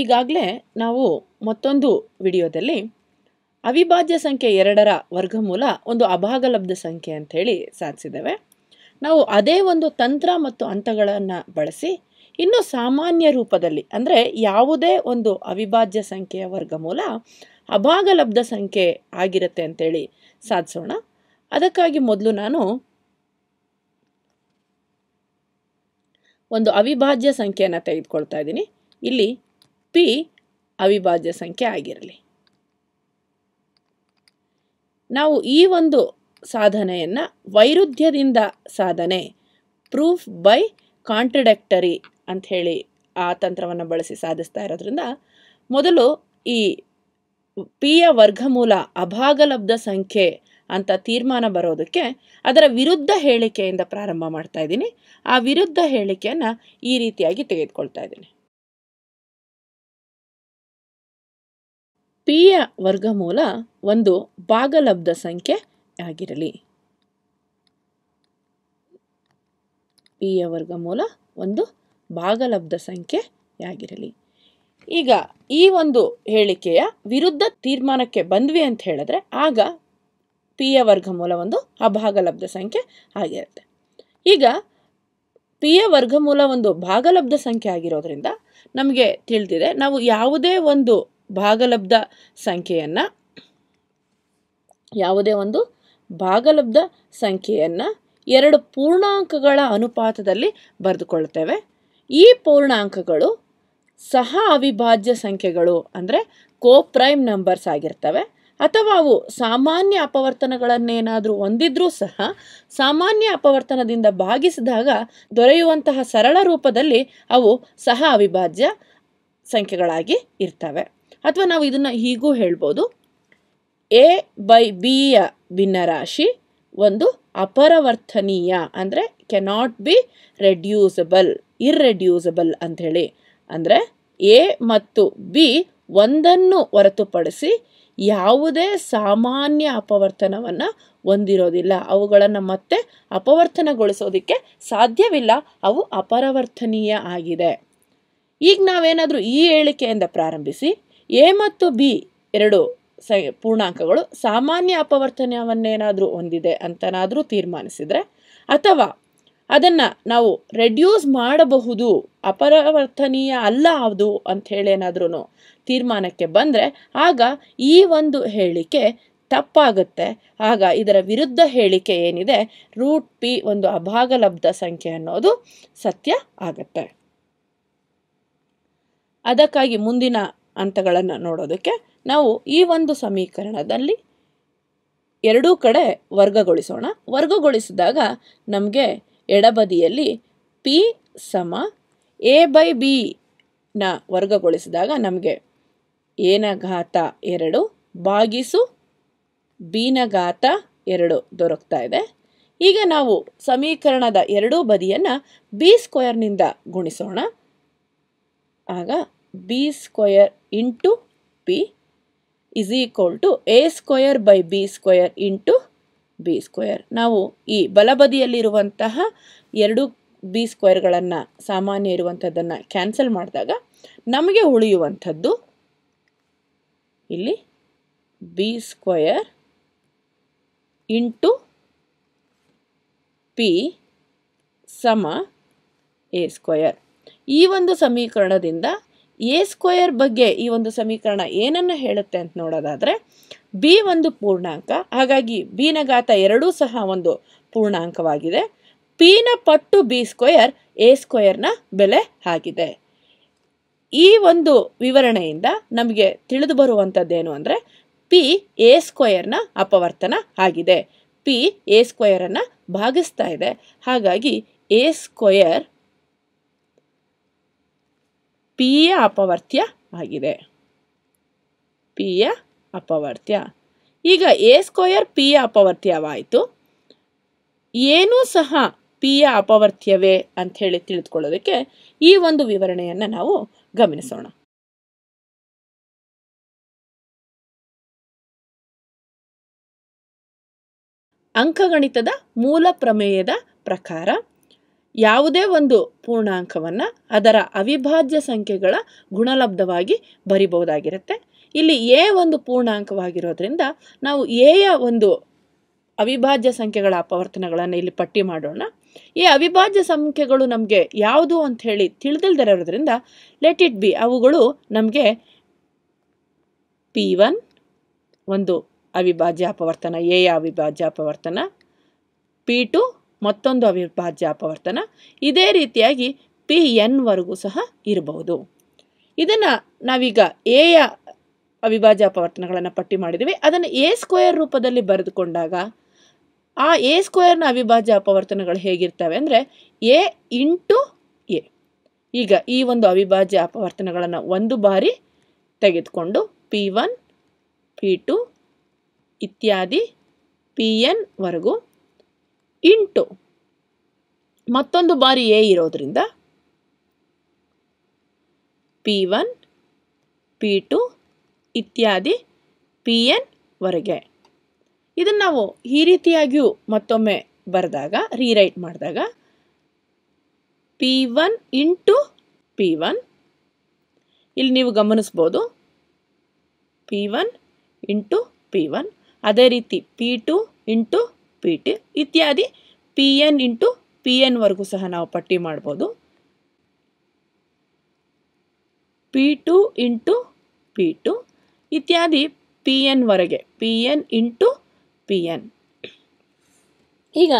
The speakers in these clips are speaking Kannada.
ಈಗಾಗಲೇ ನಾವು ಮತ್ತೊಂದು ವಿಡಿಯೋದಲ್ಲಿ ಅವಿಭಾಜ್ಯ ಸಂಖ್ಯೆ ಎರಡರ ವರ್ಗಮೂಲ ಒಂದು ಅಭಾಗಲಬ್ಧ ಸಂಖ್ಯೆ ಅಂಥೇಳಿ ಸಾಧಿಸಿದ್ದೇವೆ ನಾವು ಅದೇ ಒಂದು ತಂತ್ರ ಮತ್ತು ಹಂತಗಳನ್ನು ಬಳಸಿ ಇನ್ನೂ ಸಾಮಾನ್ಯ ರೂಪದಲ್ಲಿ ಅಂದರೆ ಯಾವುದೇ ಒಂದು ಅವಿಭಾಜ್ಯ ಸಂಖ್ಯೆಯ ವರ್ಗಮೂಲ ಅಭಾಗಲಬ್ಧ ಸಂಖ್ಯೆ ಆಗಿರುತ್ತೆ ಅಂತೇಳಿ ಸಾಧಿಸೋಣ ಅದಕ್ಕಾಗಿ ಮೊದಲು ನಾನು ಒಂದು ಅವಿಭಾಜ್ಯ ಸಂಖ್ಯೆಯನ್ನು ತೆಗೆದುಕೊಳ್ತಾ ಇದ್ದೀನಿ ಇಲ್ಲಿ ಪಿ ಅವಿಭಾಜ್ಯ ಸಂಖ್ಯೆ ಆಗಿರಲಿ ನಾವು ಈ ಒಂದು ಸಾಧನೆಯನ್ನು ವೈರುಧ್ಯದಿಂದ ಸಾಧನೆ ಪ್ರೂಫ್ ಬೈ ಕಾಂಟ್ರಡಕ್ಟರಿ ಅಂಥೇಳಿ ಆ ತಂತ್ರವನ್ನು ಬಳಸಿ ಸಾಧಿಸ್ತಾ ಇರೋದ್ರಿಂದ ಮೊದಲು ಈ ಪಿಯ ವರ್ಗಮೂಲ ಅಭಾಗಲಬ್ಧ ಸಂಖ್ಯೆ ಅಂತ ತೀರ್ಮಾನ ಬರೋದಕ್ಕೆ ಅದರ ವಿರುದ್ಧ ಹೇಳಿಕೆಯಿಂದ ಪ್ರಾರಂಭ ಮಾಡ್ತಾ ಇದ್ದೀನಿ ಆ ವಿರುದ್ಧ ಹೇಳಿಕೆಯನ್ನು ಈ ರೀತಿಯಾಗಿ ತೆಗೆದುಕೊಳ್ತಾ ಇದ್ದೀನಿ ಪಿಯ ವರ್ಗಮೂಲ ಒಂದು ಭಾಗಲಬ್ಧ ಸಂಖ್ಯೆ ಆಗಿರಲಿ ಪಿಯ ವರ್ಗಮೂಲ ಒಂದು ಭಾಗಲಬ್ಧ ಸಂಖ್ಯೆಯಾಗಿರಲಿ ಈಗ ಈ ಒಂದು ಹೇಳಿಕೆಯ ವಿರುದ್ಧ ತೀರ್ಮಾನಕ್ಕೆ ಬಂದ್ವಿ ಅಂತ ಹೇಳಿದ್ರೆ ಆಗ ಪಿಯ ವರ್ಗಮೂಲ ಒಂದು ಅಭಾಗಲಬ್ಧ ಸಂಖ್ಯೆ ಆಗಿರುತ್ತೆ ಈಗ ಪಿಯ ವರ್ಗಮೂಲ ಒಂದು ಭಾಗಲಬ್ಧ ಸಂಖ್ಯೆ ಆಗಿರೋದ್ರಿಂದ ನಮಗೆ ತಿಳಿದಿದೆ ನಾವು ಯಾವುದೇ ಒಂದು ಭಾಗಲಬ್ಧ ಸಂಖ್ಯೆಯನ್ನು ಯಾವುದೇ ಒಂದು ಭಾಗಲಬ್ಧ ಸಂಖ್ಯೆಯನ್ನು ಎರಡು ಪೂರ್ಣಾಂಕಗಳ ಅನುಪಾತದಲ್ಲಿ ಬರೆದುಕೊಳ್ತೇವೆ ಈ ಪೂರ್ಣಾಂಕಗಳು ಸಹ ಅವಿಭಾಜ್ಯ ಸಂಖ್ಯೆಗಳು ಅಂದರೆ ಕೋ ಪ್ರೈಮ್ ನಂಬರ್ಸ್ ಆಗಿರ್ತವೆ ಅಥವಾ ಅವು ಸಾಮಾನ್ಯ ಅಪವರ್ತನಗಳನ್ನೇನಾದರೂ ಹೊಂದಿದ್ರೂ ಸಹ ಸಾಮಾನ್ಯ ಅಪವರ್ತನದಿಂದ ಭಾಗಿಸಿದಾಗ ದೊರೆಯುವಂತಹ ಸರಳ ರೂಪದಲ್ಲಿ ಅವು ಸಹ ಅವಿಭಾಜ್ಯ ಸಂಖ್ಯೆಗಳಾಗಿ ಇರ್ತವೆ ಅಥವಾ ನಾವು ಇದನ್ನು ಹೀಗೂ ಹೇಳ್ಬೋದು ಎ ಬೈ ಬಿಯ ಭಿನ್ನರಾಶಿ ಒಂದು ಅಪರವರ್ತನೀಯ ಅಂದರೆ ಕೆನಾಟ್ ಬಿ ರೆಡ್ಯೂಸಬಲ್ ಇರ್ರೆಡ್ಯೂಸಬಲ್ ಅಂಥೇಳಿ ಅಂದರೆ ಎ ಮತ್ತು ಬಿ ಒಂದನ್ನು ಹೊರತುಪಡಿಸಿ ಯಾವುದೇ ಸಾಮಾನ್ಯ ಅಪವರ್ತನವನ್ನು ಹೊಂದಿರೋದಿಲ್ಲ ಅವುಗಳನ್ನು ಮತ್ತೆ ಅಪವರ್ತನಗೊಳಿಸೋದಕ್ಕೆ ಸಾಧ್ಯವಿಲ್ಲ ಅವು ಅಪರವರ್ತನೀಯ ಆಗಿದೆ ಈಗ ನಾವೇನಾದರೂ ಈ ಹೇಳಿಕೆಯಿಂದ ಪ್ರಾರಂಭಿಸಿ ಎ ಮತ್ತು ಬಿ ಎರಡು ಪೂರ್ಣಾಂಕಗಳು ಸಾಮಾನ್ಯ ಅಪವರ್ತನವನ್ನೇನಾದರೂ ಹೊಂದಿದೆ ಅಂತನಾದರೂ ತೀರ್ಮಾನಿಸಿದರೆ ಅಥವಾ ಅದನ್ನು ನಾವು ರೆಡ್ಯೂಸ್ ಮಾಡಬಹುದು ಅಪರವರ್ತನೀಯ ಅಲ್ಲ ಅದು ಅಂಥೇಳಿ ಏನಾದ್ರೂ ತೀರ್ಮಾನಕ್ಕೆ ಬಂದರೆ ಆಗ ಈ ಒಂದು ಹೇಳಿಕೆ ತಪ್ಪಾಗುತ್ತೆ ಆಗ ಇದರ ವಿರುದ್ಧ ಹೇಳಿಕೆ ಏನಿದೆ ರೂಟ್ ಪಿ ಒಂದು ಅಭಾಗಲಬ್ಧ ಸಂಖ್ಯೆ ಅನ್ನೋದು ಸತ್ಯ ಆಗತ್ತೆ ಅದಕ್ಕಾಗಿ ಮುಂದಿನ ಹಂತಗಳನ್ನು ನೋಡೋದಕ್ಕೆ ನಾವು ಈ ಒಂದು ಸಮೀಕರಣದಲ್ಲಿ ಎರಡೂ ಕಡೆ ವರ್ಗಗೊಳಿಸೋಣ ವರ್ಗಗೊಳಿಸಿದಾಗ ನಮಗೆ ಎಡಬದಿಯಲ್ಲಿ ಪಿ ಸಮ ಎ ಬೈ ಬಿ ನ ವರ್ಗಗೊಳಿಸಿದಾಗ ನಮಗೆ ಏನ ಘಾತ ಎರಡು ಬಾಗಿಸು ಬಿನ ಘಾತ ಎರಡು ದೊರಕ್ತಾ ಇದೆ ಈಗ ನಾವು ಸಮೀಕರಣದ ಎರಡೂ ಬದಿಯನ್ನು ಬಿ ಸ್ಕ್ವೇರ್ನಿಂದ ಗುಣಿಸೋಣ ಆಗ B square into P is equal to A square by B square into B square ನಾವು ಈ ಬಲಬದಿಯಲ್ಲಿರುವಂತಹ ಎರಡು ಬಿ ಸ್ಕ್ವೇರ್ಗಳನ್ನು ಸಾಮಾನ್ಯ ಇರುವಂಥದ್ದನ್ನು ಕ್ಯಾನ್ಸಲ್ ಮಾಡಿದಾಗ ನಮಗೆ ಉಳಿಯುವಂಥದ್ದು ಇಲ್ಲಿ ಬಿ ಸ್ಕ್ವಯರ್ ಇಂಟು ಪಿ ಸಮ ಎ ಸ್ಕ್ವಯರ್ ಈ ಒಂದು ಸಮೀಕರಣದಿಂದ ಎ ಸ್ಕ್ವಯರ್ ಬಗ್ಗೆ ಈ ಒಂದು ಸಮೀಕರಣ ಏನನ್ನು ಹೇಳುತ್ತೆ ಅಂತ ನೋಡೋದಾದರೆ ಬಿ ಒಂದು ಪೂರ್ಣಾಂಕ ಹಾಗಾಗಿ ಬಿನ ಘಾತ ಎರಡೂ ಸಹ ಒಂದು ಪೂರ್ಣಾಂಕವಾಗಿದೆ ಪಿನ ಪಟ್ಟು ಬಿ ಸ್ಕ್ವಯರ್ ಎ ಸ್ಕ್ವಯರ್ನ ಬೆಲೆ ಆಗಿದೆ ಈ ಒಂದು ವಿವರಣೆಯಿಂದ ನಮಗೆ ತಿಳಿದು ಬರುವಂಥದ್ದೇನು ಅಂದರೆ ಪಿ ಎ ಸ್ಕ್ವಯರ್ನ ಅಪವರ್ತನ ಆಗಿದೆ ಪಿ ಎ ಸ್ಕ್ವಯರನ್ನು ಭಾಗಿಸ್ತಾ ಇದೆ ಹಾಗಾಗಿ ಎ ಸ್ಕ್ವಯರ್ ಪಿಯ ಅಪವರ್ತ್ಯ ಆಗಿದೆ ಪಿ ಅಪವರ್ತ್ಯ ಈಗ ಎ ಸ್ಕ್ವಯರ್ ಪಿ ಅಪವರ್ತ್ಯವಾಯಿತು ಏನೂ ಸಹ ಪಿಯ ಅಪವರ್ತ್ಯವೇ ಅಂತ ಹೇಳಿ ತಿಳಿದುಕೊಳ್ಳೋದಕ್ಕೆ ಈ ಒಂದು ವಿವರಣೆಯನ್ನು ನಾವು ಗಮನಿಸೋಣ ಅಂಕಗಣಿತದ ಮೂಲ ಪ್ರಮೇಯದ ಪ್ರಕಾರ ಯಾವುದೇ ಒಂದು ಪೂರ್ಣಾಂಕವನ್ನು ಅದರ ಅವಿಭಾಜ್ಯ ಸಂಖ್ಯೆಗಳ ಗುಣಲಬ್ಧವಾಗಿ ಬರಿಬಹುದಾಗಿರುತ್ತೆ ಇಲ್ಲಿ ಎ ಒಂದು ಪೂರ್ಣಾಂಕವಾಗಿರೋದ್ರಿಂದ ನಾವು ಎಯ ಒಂದು ಅವಿಭಾಜ್ಯ ಸಂಖ್ಯೆಗಳ ಅಪವರ್ತನಗಳನ್ನು ಇಲ್ಲಿ ಪಟ್ಟಿ ಮಾಡೋಣ ಈ ಅವಿಭಾಜ್ಯ ಸಂಖ್ಯೆಗಳು ನಮಗೆ ಯಾವುದು ಅಂತ ಹೇಳಿ ತಿಳಿದಿಲ್ದಿರೋದ್ರಿಂದ ಲೆಟ್ ಇಟ್ ಬಿ ಅವುಗಳು ನಮಗೆ ಪಿ ಒನ್ ಒಂದು ಅವಿಭಾಜ್ಯ ಅಪವರ್ತನ ಎಯ ಅವಿಭಾಜ್ಯ ಅಪವರ್ತನ ಪಿ ಟು ಮತ್ತೊಂದು ಅವಿಭಾಜ್ಯ ಅಪವರ್ತನ ಇದೇ ರೀತಿಯಾಗಿ ಪಿ ಎನ್ವರೆಗೂ ಸಹ ಇರಬಹುದು ಇದನ್ನು ನಾವೀಗ ಯ ಅವಿಭಾಜ್ಯ ಅಪವರ್ತನಗಳನ್ನು ಪಟ್ಟಿ ಮಾಡಿದ್ದೀವಿ ಅದನ್ನು ಎ ಸ್ಕ್ವೇರ್ ರೂಪದಲ್ಲಿ ಬರೆದುಕೊಂಡಾಗ ಆ ಎ ಸ್ಕ್ವೇರ್ನ ಅವಿಭಾಜ್ಯ ಅಪವರ್ತನಗಳು ಹೇಗಿರ್ತವೆ ಅಂದರೆ ಎ ಇಂಟು ಎ ಈಗ ಈ ಒಂದು ಅವಿಭಾಜ್ಯ ಅಪವರ್ತನಗಳನ್ನು ಒಂದು ಬಾರಿ ತೆಗೆದುಕೊಂಡು ಪಿ ಒನ್ ಪಿ ಟು ಇತ್ಯಾದಿ ಪಿ ಎನ್ವರೆಗೂ ಇಂಟು ಮತ್ತೊಂದು ಬಾರಿ ಎ ಇರೋದ್ರಿಂದ ಪಿ ಒನ್ ಪಿ ಟು ಇತ್ಯಾದಿ ಪಿ ಎನ್ ವರೆಗೆ ಇದನ್ನು ನಾವು ಈ ರೀತಿಯಾಗಿಯೂ ಮತ್ತೊಮ್ಮೆ ಬರೆದಾಗ ರೀರೈಟ್ ಮಾಡಿದಾಗ P one into P one ಇಲ್ಲಿ ನೀವು ಗಮನಿಸ್ಬೋದು P one into P one ಅದೇ ರೀತಿ P two into P T ಇತ್ಯಾದಿ ಪಿ ಎನ್ ಇಂಟು ಪಿ ಎನ್ವರೆಗೂ ಸಹ ನಾವು ಪಟ್ಟಿ ಮಾಡ್ಬೋದು P two into P two ಇತ್ಯಾದಿ P ಎನ್ವರೆಗೆ P N into P N ಈಗ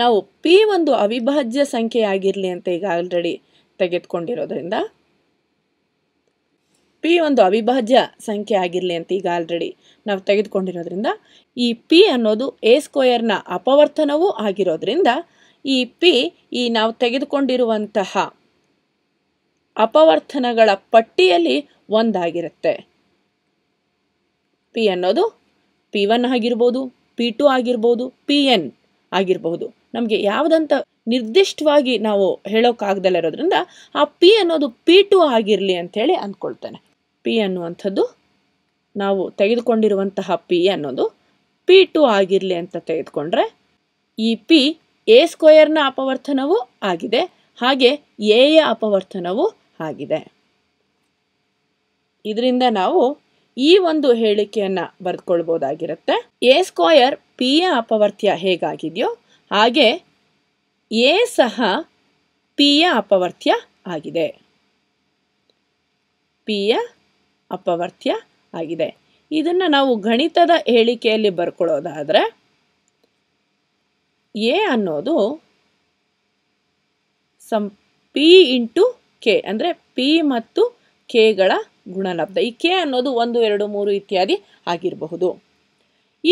ನಾವು ಪಿ ಒಂದು ಅವಿಭಾಜ್ಯ ಸಂಖ್ಯೆ ಆಗಿರಲಿ ಅಂತ ಈಗ ಆಲ್ರೆಡಿ ತೆಗೆದುಕೊಂಡಿರೋದ್ರಿಂದ ಪಿ ಒಂದು ಅವಿಭಾಜ್ಯ ಸಂಖ್ಯೆ ಆಗಿರಲಿ ಅಂತ ಈಗ ಆಲ್ರೆಡಿ ನಾವು ತೆಗೆದುಕೊಂಡಿರೋದ್ರಿಂದ ಈ ಪಿ ಅನ್ನೋದು ಎ ಸ್ಕ್ವಯರ್ನ ಅಪವರ್ತನವೂ ಆಗಿರೋದ್ರಿಂದ ಈ ಪಿ ಈ ನಾವು ತೆಗೆದುಕೊಂಡಿರುವಂತಹ ಅಪವರ್ತನಗಳ ಪಟ್ಟಿಯಲ್ಲಿ ಒಂದಾಗಿರುತ್ತೆ ಪಿ ಅನ್ನೋದು ಪಿ ಒನ್ ಆಗಿರ್ಬೋದು ಪಿ ಟು ಆಗಿರ್ಬೋದು ಪಿ ಎನ್ ಆಗಿರಬಹುದು ನಮಗೆ ಯಾವುದಂತ ನಿರ್ದಿಷ್ಟವಾಗಿ ನಾವು ಹೇಳೋಕ್ಕಾಗ್ದಲ್ಲ ಇರೋದ್ರಿಂದ ಆ ಪಿ ಅನ್ನೋದು ಪಿ ಟು ಆಗಿರಲಿ ಅಂಥೇಳಿ ಅಂದ್ಕೊಳ್ತೇನೆ ಪಿ ಅನ್ನುವಂಥದ್ದು ನಾವು ತೆಗೆದುಕೊಂಡಿರುವಂತಹ ಪಿ ಅನ್ನೋದು ಪಿ ಟು ಆಗಿರಲಿ ಅಂತ ತೆಗೆದುಕೊಂಡ್ರೆ ಈ ಪಿ ಎ ಸ್ಕ್ವಯರ್ನ ಅಪವರ್ತನವೂ ಆಗಿದೆ ಹಾಗೆ ಎ ಯ ಅಪವರ್ತನವೂ ಆಗಿದೆ ಇದರಿಂದ ನಾವು ಈ ಒಂದು ಹೇಳಿಕೆಯನ್ನು ಬರೆದುಕೊಳ್ಬೋದಾಗಿರುತ್ತೆ ಎ ಸ್ಕ್ವಯರ್ ಪಿ ಯ ಅಪವರ್ತ್ಯ ಹೇಗಾಗಿದೆಯೋ ಹಾಗೆ ಎ ಸಹ ಪಿ ಯ ಅಪವರ್ತ್ಯ ಆಗಿದೆ ಪಿ ಯ ಅಪವರ್ತ್ಯ ಆಗಿದೆ ಇದನ್ನು ನಾವು ಗಣಿತದ ಹೇಳಿಕೆಯಲ್ಲಿ ಬರ್ಕೊಳ್ಳೋದಾದರೆ ಎ ಅನ್ನೋದು ಸಂ ಪಿ ಇಂಟು ಕೆ ಅಂದರೆ ಪಿ ಮತ್ತು ಕೆಗಳ ಗುಣಲಬ್ಧ ಈ ಕೆ ಅನ್ನೋದು ಒಂದು ಎರಡು ಮೂರು ಇತ್ಯಾದಿ ಆಗಿರಬಹುದು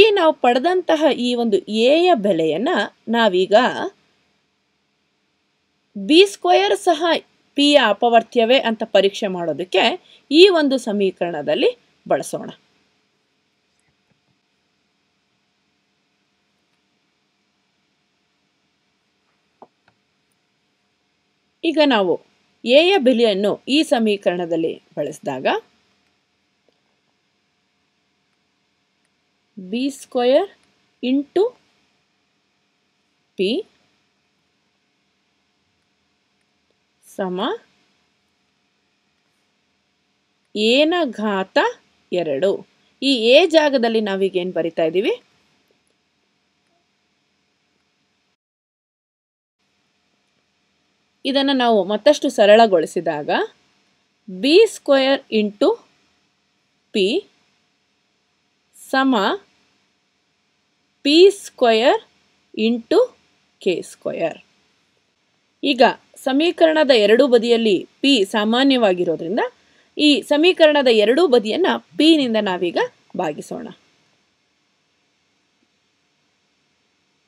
ಈ ನಾವು ಪಡೆದಂತಹ ಈ ಒಂದು ಎಯ ಬೆಲೆಯನ್ನು ನಾವೀಗ ಬಿ ಸ್ಕ್ವಯರ್ ಸಹ ಯ ಅಪವರ್ತ್ಯವೇ ಅಂತ ಪರೀಕ್ಷೆ ಮಾಡೋದಕ್ಕೆ ಈ ಒಂದು ಸಮೀಕರಣದಲ್ಲಿ ಬಳಸೋಣ ಈಗ ನಾವು ಎಯ ಬೆಲೆಯನ್ನು ಈ ಸಮೀಕರಣದಲ್ಲಿ ಬಳಸಿದಾಗ ಬಿ ಸ್ಕ್ವಯರ್ ಇಂಟು ಪಿ ಸಮ ಏನ ಘಾತ ಎರಡು ಈ ಎ ಜಾಗದಲ್ಲಿ ನಾವೀಗೇನು ಬರಿತಾ ಇದ್ದೀವಿ ಇದನ್ನು ನಾವು ಮತ್ತಷ್ಟು ಸರಳಗೊಳಿಸಿದಾಗ ಬಿ ಸ್ಕ್ವಯರ್ ಇಂಟು ಪಿ ಸಮ P square into K square ಈಗ ಸಮೀಕರಣದ ಎರಡೂ ಬದಿಯಲ್ಲಿ ಪಿ ಸಾಮಾನ್ಯವಾಗಿರೋದ್ರಿಂದ ಈ ಸಮೀಕರಣದ ಎರಡೂ ಪಿ ನಿಂದ ನಾವೀಗ ಭಾಗಿಸೋಣ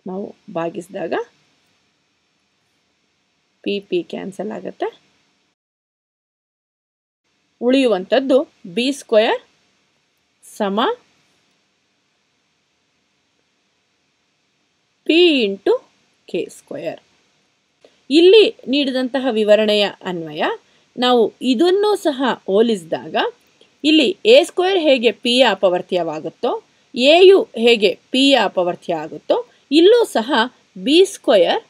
ನಾವು ಭಾಗಿಸಿದಾಗ ಪಿ ಪಿ ಕ್ಯಾನ್ಸಲ್ ಆಗುತ್ತೆ ಉಳಿಯುವಂಥದ್ದು ಬಿ ಸ್ಕ್ವಯರ್ ಸಮ ಪಿ ಇಂಟು ಕೆ ಸ್ಕ್ವಯರ್ ಇಲ್ಲಿ ನೀಡಿದಂತಹ ವಿವರಣೆಯ ಅನ್ವಯ ನಾವು ಇದನ್ನು ಸಹ ಹೋಲಿಸಿದಾಗ ಇಲ್ಲಿ ಎ ಸ್ಕ್ವೇರ್ ಹೇಗೆ ಪಿ ಯ ಅಪವರ್ತ್ಯವಾಗುತ್ತೋ ಎ ಯು ಹೇಗೆ ಪಿ ಯ ಅಪವರ್ತ್ಯ ಆಗುತ್ತೋ ಇಲ್ಲೂ ಸಹ B square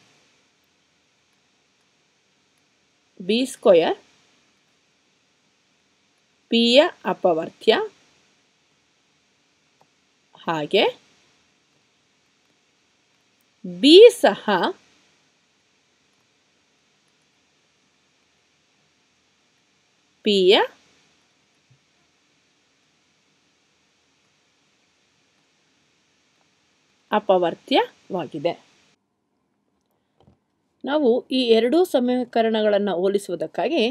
B square P ಯ ಅಪವರ್ತ್ಯ ಹಾಗೆ ಬಿ ಸಹ pia ಅಪವರ್ತ್ಯವಾಗಿದೆ ನಾವು ಈ ಎರಡೂ ಸಮೀಕರಣಗಳನ್ನು ಹೋಲಿಸುವುದಕ್ಕಾಗಿ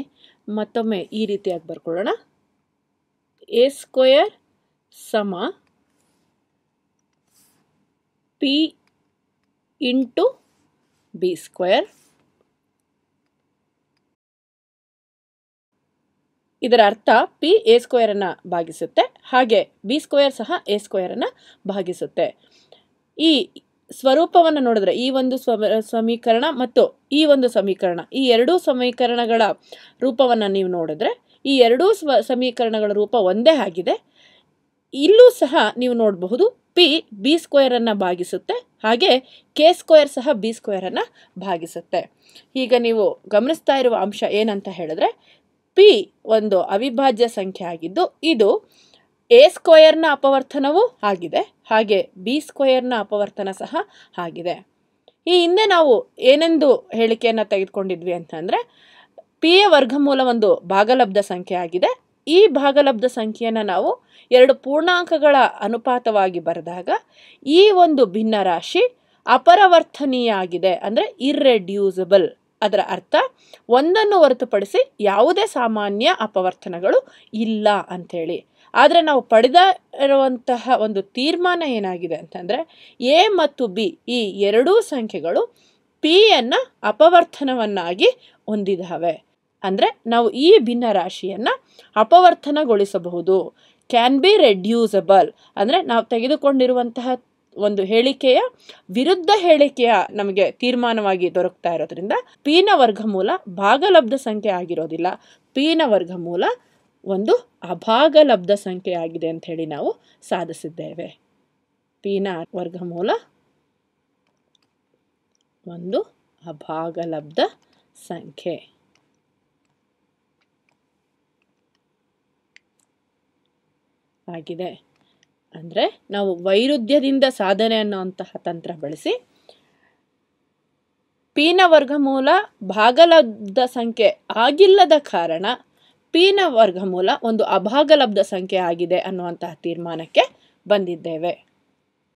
ಮತ್ತೊಮ್ಮೆ ಈ ರೀತಿಯಾಗಿ ಬರ್ಕೊಳ್ಳೋಣ ಎ ಸ್ಕ್ವಯರ್ ಸಮ ಪಿ ಇಂಟು ಬಿ ಸ್ಕ್ವೇರ್ ಇದರ ಅರ್ಥ ಪಿ ಎ ಸ್ಕ್ವೇರನ್ನು ಭಾಗಿಸುತ್ತೆ ಹಾಗೆ ಬಿ ಸ್ಕ್ವೇರ್ ಸಹ ಎ ಸ್ಕ್ವೇರನ್ನು ಭಾಗಿಸುತ್ತೆ ಈ ಸ್ವರೂಪವನ್ನು ನೋಡಿದ್ರೆ ಈ ಒಂದು ಸ್ವ ಸಮೀಕರಣ ಮತ್ತು ಈ ಒಂದು ಸಮೀಕರಣ ಈ ಎರಡೂ ಸಮೀಕರಣಗಳ ರೂಪವನ್ನು ನೀವು ನೋಡಿದ್ರೆ ಈ ಎರಡೂ ಸ್ವ ಸಮೀಕರಣಗಳ ರೂಪ ಒಂದೇ ಆಗಿದೆ ಇಲ್ಲೂ ಸಹ ನೀವು ನೋಡಬಹುದು ಪಿ ಬಿ ಸ್ಕ್ವೇರನ್ನು ಭಾಗಿಸುತ್ತೆ ಹಾಗೆ ಕೆ ಸ್ಕ್ವೇರ್ ಸಹ ಬಿ ಸ್ಕ್ವೇರನ್ನು ಭಾಗಿಸುತ್ತೆ ಈಗ ನೀವು ಗಮನಿಸ್ತಾ ಇರುವ ಅಂಶ ಏನಂತ ಹೇಳಿದ್ರೆ ಪಿ ಒಂದು ಅವಿಭಾಜ್ಯ ಸಂಖ್ಯೆ ಆಗಿದ್ದು ಇದು ಎ ಸ್ಕ್ವಯರ್ನ ಅಪವರ್ತನವೂ ಆಗಿದೆ ಹಾಗೆ ಬಿ ಸ್ಕ್ವಯರ್ನ ಅಪವರ್ತನ ಸಹ ಆಗಿದೆ ಈ ಹಿಂದೆ ನಾವು ಏನೆಂದು ಹೇಳಿಕೆಯನ್ನು ತೆಗೆದುಕೊಂಡಿದ್ವಿ ಅಂತಂದರೆ ಪಿ ಎ ವರ್ಗಮೂಲ ಒಂದು ಭಾಗಲಬ್ಧ ಸಂಖ್ಯೆ ಆಗಿದೆ ಈ ಭಾಗಲಬ್ಧ ಸಂಖ್ಯೆಯನ್ನು ನಾವು ಎರಡು ಪೂರ್ಣಾಂಕಗಳ ಅನುಪಾತವಾಗಿ ಬರೆದಾಗ ಈ ಒಂದು ಭಿನ್ನರಾಶಿ ಅಪರವರ್ತನೀಯ ಆಗಿದೆ ಅಂದರೆ ಇರ್ರೆಡ್ಯೂಸಬಲ್ ಅದರ ಅರ್ಥ ಒಂದನ್ನು ಹೊರತುಪಡಿಸಿ ಯಾವುದೇ ಸಾಮಾನ್ಯ ಅಪವರ್ತನಗಳು ಇಲ್ಲ ಅಂಥೇಳಿ ಆದರೆ ನಾವು ಪಡೆದ ಇರುವಂತಹ ಒಂದು ತೀರ್ಮಾನ ಏನಾಗಿದೆ ಅಂತಂದರೆ ಎ ಮತ್ತು ಬಿ ಈ ಎರಡೂ ಸಂಖ್ಯೆಗಳು ಪಿಯನ್ನು ಅಪವರ್ತನವನ್ನಾಗಿ ಹೊಂದಿದ್ದಾವೆ ಅಂದರೆ ನಾವು ಈ ಭಿನ್ನ ರಾಶಿಯನ್ನು ಅಪವರ್ತನಗೊಳಿಸಬಹುದು ಕ್ಯಾನ್ ಬಿ ರೆಡ್ಯೂಸಬಲ್ ಅಂದರೆ ನಾವು ತೆಗೆದುಕೊಂಡಿರುವಂತಹ ಒಂದು ಹೇಳಿಕೆಯ ವಿರುದ್ಧ ಹೇಳಿಕೆಯ ನಮಗೆ ತೀರ್ಮಾನವಾಗಿ ದೊರಕ್ತಾ ಇರೋದ್ರಿಂದ ಪೀನ ವರ್ಗಮೂಲ ಭಾಗಲಬ್ಧ ಸಂಖ್ಯೆ ಆಗಿರೋದಿಲ್ಲ ಪೀನ ವರ್ಗಮೂಲ ಒಂದು ಅಭಾಗಲಬ್ಧ ಸಂಖ್ಯೆ ಆಗಿದೆ ಅಂತ ಹೇಳಿ ನಾವು ಸಾಧಿಸಿದ್ದೇವೆ ಪೀನ ವರ್ಗಮೂಲ ಒಂದು ಅಭಾಗಲಬ್ಧ ಸಂಖ್ಯೆ ಆಗಿದೆ ಅಂದರೆ ನಾವು ವೈರುಧ್ಯದಿಂದ ಸಾಧನೆ ಅನ್ನುವಂತಹ ತಂತ್ರ ಬಳಸಿ ಪೀನ ವರ್ಗಮೂಲ ಭಾಗಲಬ್ಧ ಸಂಖ್ಯೆ ಆಗಿಲ್ಲದ ಕಾರಣ ಪೀನ ವರ್ಗಮೂಲ ಒಂದು ಅಭಾಗಲಬ್ಧ ಸಂಖ್ಯೆ ಆಗಿದೆ ಅನ್ನುವಂತಹ ತೀರ್ಮಾನಕ್ಕೆ ಬಂದಿದ್ದೇವೆ